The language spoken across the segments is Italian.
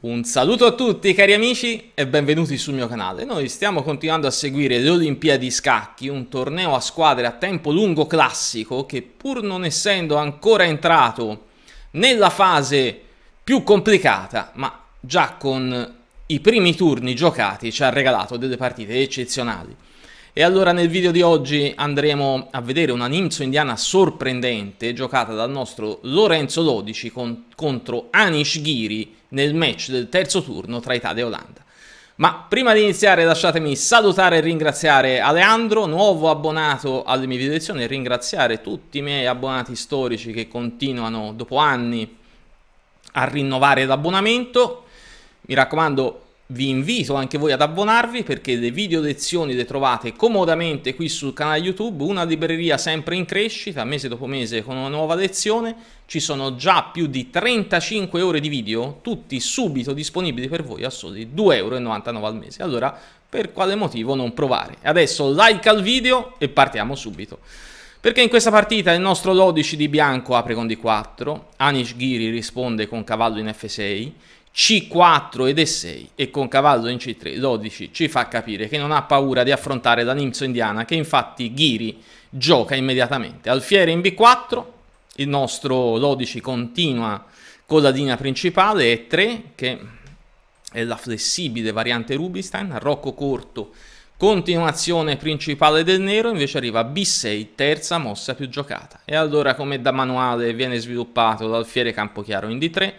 Un saluto a tutti cari amici e benvenuti sul mio canale. Noi stiamo continuando a seguire le Olimpiadi Scacchi, un torneo a squadre a tempo lungo classico che pur non essendo ancora entrato nella fase più complicata, ma già con i primi turni giocati ci ha regalato delle partite eccezionali. E allora nel video di oggi andremo a vedere una Nimzo indiana sorprendente giocata dal nostro Lorenzo Lodici con, contro Anish Ghiri nel match del terzo turno tra Italia e Olanda. Ma prima di iniziare lasciatemi salutare e ringraziare Aleandro, nuovo abbonato alle mie video lezioni, e ringraziare tutti i miei abbonati storici che continuano dopo anni a rinnovare l'abbonamento. Mi raccomando, vi invito anche voi ad abbonarvi perché le video lezioni le trovate comodamente qui sul canale YouTube, una libreria sempre in crescita, mese dopo mese con una nuova lezione, ci sono già più di 35 ore di video, tutti subito disponibili per voi a soli 2,99 euro al mese, allora per quale motivo non provare? Adesso like al video e partiamo subito. Perché in questa partita il nostro 12 di bianco apre con D4, Anish Giri risponde con cavallo in F6, c4 ed E6 e con cavallo in C3 12 ci fa capire che non ha paura di affrontare la Nimzo indiana che infatti Ghiri gioca immediatamente. Alfiere in B4, il nostro 12 continua con la linea principale E3 che è la flessibile variante Rubinstein, Rocco corto, continuazione principale del nero, invece arriva B6, terza mossa più giocata. E allora come da manuale viene sviluppato l'alfiere campo chiaro in D3,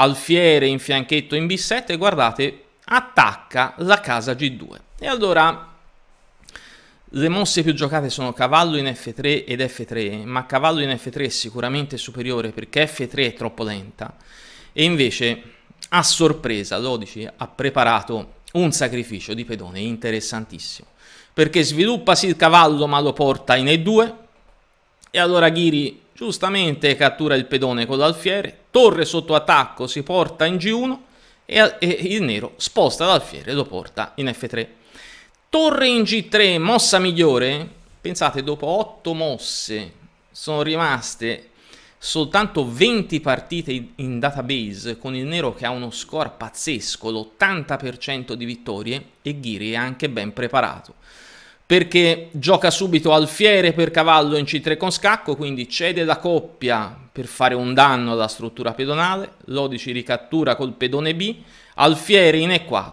alfiere in fianchetto in B7 e guardate, attacca la casa G2. E allora le mosse più giocate sono cavallo in F3 ed F3, ma cavallo in F3 è sicuramente superiore perché F3 è troppo lenta. E invece, a sorpresa, Lodici ha preparato un sacrificio di pedone interessantissimo. Perché sviluppasi il cavallo ma lo porta in E2, e allora Ghiri giustamente cattura il pedone con l'alfiere, torre sotto attacco si porta in G1 e, e il nero sposta l'alfiere e lo porta in F3. Torre in G3, mossa migliore, pensate dopo 8 mosse sono rimaste soltanto 20 partite in database con il nero che ha uno score pazzesco, l'80% di vittorie e Ghiri è anche ben preparato perché gioca subito alfiere per cavallo in C3 con scacco, quindi cede la coppia per fare un danno alla struttura pedonale, Lodici ricattura col pedone B, alfiere in E4,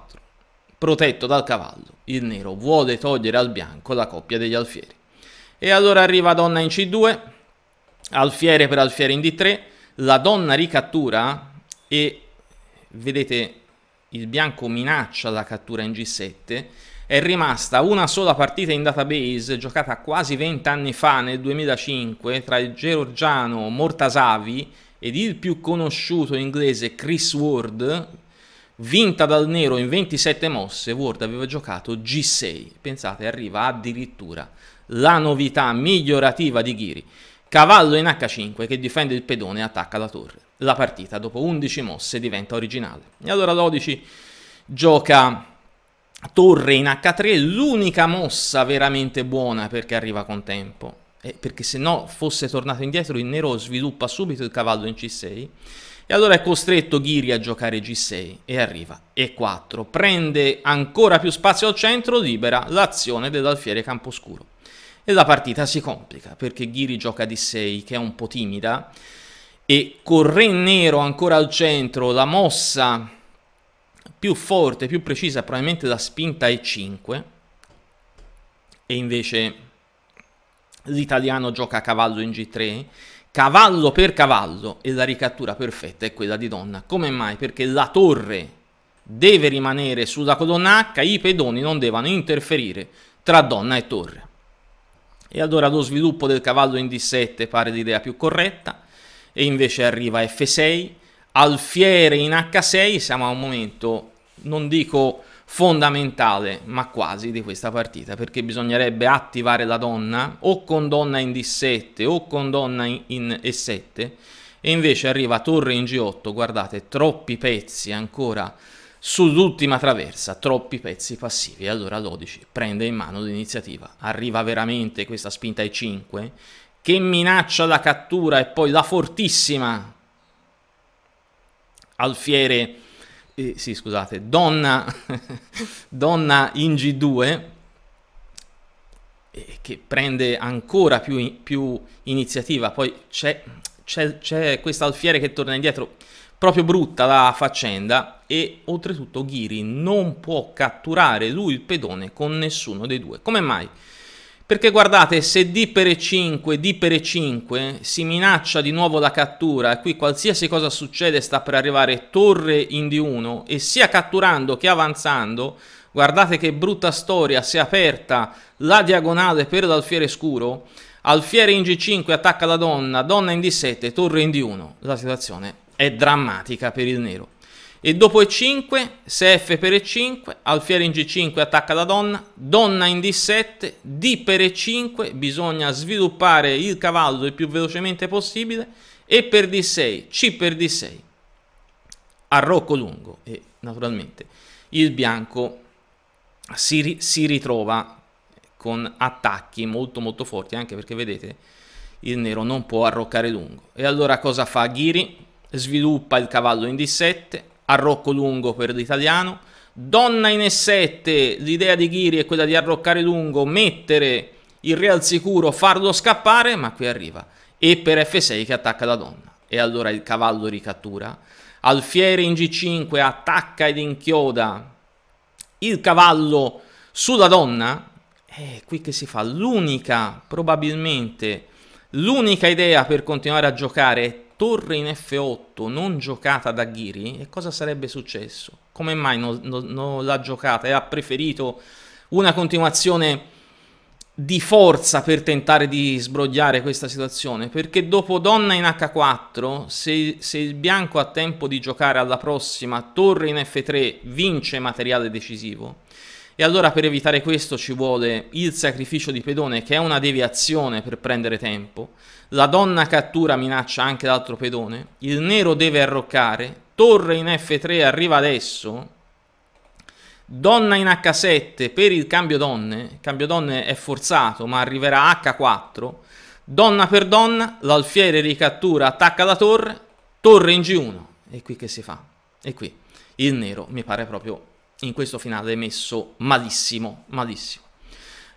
protetto dal cavallo. Il nero vuole togliere al bianco la coppia degli alfieri. E allora arriva donna in C2, alfiere per alfiere in D3, la donna ricattura e vedete il bianco minaccia la cattura in G7, è rimasta una sola partita in database giocata quasi 20 anni fa, nel 2005, tra il georgiano Mortasavi ed il più conosciuto inglese Chris Ward, vinta dal nero in 27 mosse, Ward aveva giocato G6. Pensate, arriva addirittura la novità migliorativa di Ghiri. Cavallo in H5 che difende il pedone e attacca la torre la partita. Dopo 11 mosse diventa originale. E allora 12 gioca torre in H3, l'unica mossa veramente buona perché arriva con tempo. Eh, perché se no fosse tornato indietro il nero sviluppa subito il cavallo in C6 e allora è costretto Ghiri a giocare G6 e arriva E4, prende ancora più spazio al centro, libera l'azione dell'alfiere Camposcuro e la partita si complica perché Ghiri gioca D6 che è un po' timida e con Re Nero ancora al centro, la mossa più forte, più precisa probabilmente la spinta E5 e invece l'italiano gioca a cavallo in G3 cavallo per cavallo e la ricattura perfetta è quella di donna. Come mai? Perché la torre deve rimanere sulla colonna H, i pedoni non devono interferire tra donna e torre. E allora lo sviluppo del cavallo in D7 pare l'idea più corretta, e invece arriva F6, alfiere in H6, siamo a un momento, non dico fondamentale, ma quasi di questa partita, perché bisognerebbe attivare la donna o con donna in D7 o con donna in, E7, e invece arriva torre in G8, guardate, troppi pezzi ancora sull'ultima traversa, troppi pezzi passivi, allora l'11 prende in mano l'iniziativa, arriva veramente questa spinta E5 che minaccia la cattura e poi la fortissima alfiere, eh, sì scusate, donna, donna in G2 eh, che prende ancora più, più iniziativa, poi c'è, c'è, questa alfiere che torna indietro, proprio brutta la faccenda e oltretutto Ghiri non può catturare lui il pedone con nessuno dei due, come mai? Perché guardate, se D per E5, D per E5, si minaccia di nuovo la cattura, e qui qualsiasi cosa succede sta per arrivare torre in D1, e sia catturando che avanzando, guardate che brutta storia, si è aperta la diagonale per l'alfiere scuro, alfiere in G5 attacca la donna, donna in D7, torre in D1. La situazione è drammatica per il nero. E dopo E5, se F per E5, alfiere in G5 attacca la donna, donna in D7, D per E5, bisogna sviluppare il cavallo il più velocemente possibile, E per D6, C per D6, arrocco lungo e naturalmente il bianco si, ri si ritrova con attacchi molto molto forti, anche perché vedete il nero non può arroccare lungo. E allora cosa fa Ghiri? Sviluppa il cavallo in D7, arrocco lungo per l'italiano. Donna in E7, l'idea di Ghiri è quella di arroccare lungo, mettere il re al sicuro, farlo scappare, ma qui arriva. E per F6 che attacca la donna. E allora il cavallo ricattura. Alfiere in G5 attacca ed inchioda il cavallo sulla donna. E qui che si fa? L'unica, probabilmente, l'unica idea per continuare a giocare è torre in F8 non giocata da Ghiri, e cosa sarebbe successo? Come mai non, non, non l'ha giocata e ha preferito una continuazione di forza per tentare di sbrogliare questa situazione? Perché dopo donna in H4, se, se il bianco ha tempo di giocare alla prossima torre in F3, vince materiale decisivo e allora per evitare questo ci vuole il sacrificio di pedone, che è una deviazione per prendere tempo. La donna cattura minaccia anche l'altro pedone. Il nero deve arroccare. Torre in F3 arriva adesso. Donna in H7 per il cambio donne. Cambio donne è forzato, ma arriverà H4. Donna per donna, l'alfiere ricattura, attacca la torre, torre in G1. E qui che si fa. E qui il nero mi pare proprio in questo finale è messo malissimo, malissimo.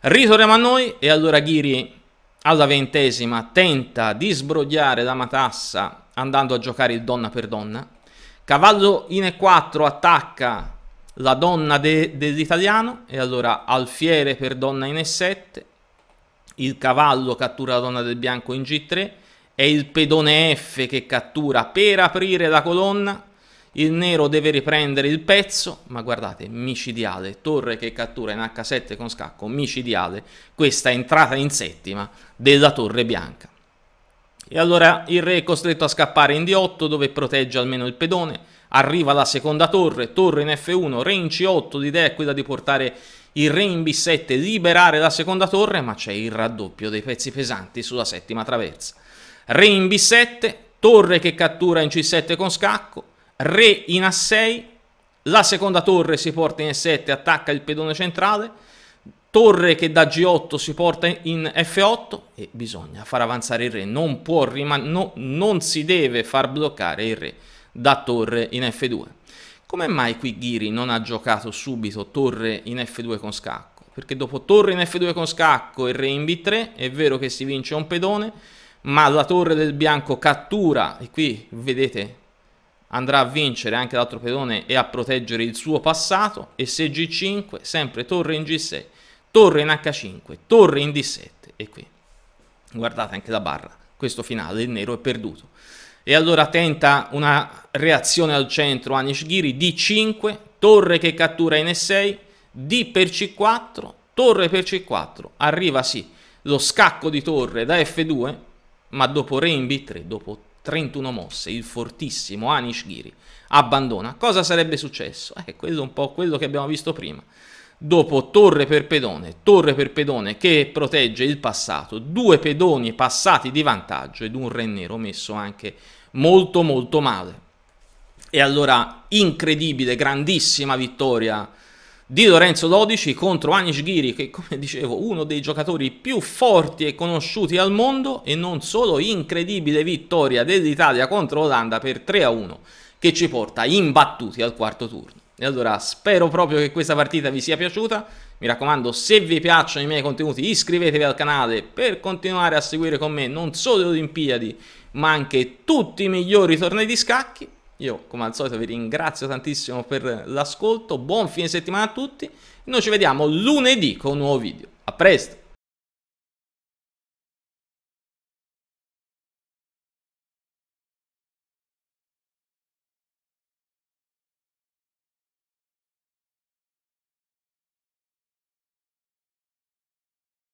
Ritorniamo a noi e allora Ghiri alla ventesima tenta di sbrogliare la matassa andando a giocare il donna per donna. Cavallo in E4 attacca la donna de dell'italiano e allora alfiere per donna in E7. Il cavallo cattura la donna del bianco in G3. È il pedone F che cattura per aprire la colonna il nero deve riprendere il pezzo, ma guardate, micidiale, torre che cattura in H7 con scacco, micidiale, questa entrata in settima della torre bianca. E allora il re è costretto a scappare in D8 dove protegge almeno il pedone, arriva la seconda torre, torre in F1, re in C8, l'idea è quella di portare il re in B7, liberare la seconda torre, ma c'è il raddoppio dei pezzi pesanti sulla settima traversa. Re in B7, torre che cattura in C7 con scacco, re in A6, la seconda torre si porta in E7, attacca il pedone centrale, torre che da G8 si porta in F8 e bisogna far avanzare il re, non, può riman- no, non si deve far bloccare il re da torre in F2. Come mai qui Ghiri non ha giocato subito torre in F2 con scacco? Perché dopo torre in F2 con scacco e re in B3 è vero che si vince un pedone, ma la torre del bianco cattura, e qui vedete andrà a vincere anche l'altro pedone e a proteggere il suo passato e se G5 sempre torre in G6 torre in H5 torre in D7 e qui guardate anche la barra questo finale il nero è perduto e allora tenta una reazione al centro Anish Ghiri D5 torre che cattura in E6 D per C4 torre per C4 arriva sì lo scacco di torre da F2 ma dopo re in B3 dopo 31 mosse, il fortissimo Anish Giri, abbandona, cosa sarebbe successo? Eh, quello un po' quello che abbiamo visto prima. Dopo torre per pedone, torre per pedone che protegge il passato, due pedoni passati di vantaggio ed un re nero messo anche molto molto male. E allora incredibile, grandissima vittoria di Lorenzo 12 contro Anish Ghiri, che come dicevo uno dei giocatori più forti e conosciuti al mondo e non solo incredibile vittoria dell'Italia contro l'Olanda per 3-1 che ci porta imbattuti al quarto turno. E allora spero proprio che questa partita vi sia piaciuta, mi raccomando se vi piacciono i miei contenuti iscrivetevi al canale per continuare a seguire con me non solo le Olimpiadi ma anche tutti i migliori tornei di scacchi io come al solito vi ringrazio tantissimo per l'ascolto, buon fine settimana a tutti, noi ci vediamo lunedì con un nuovo video, a presto!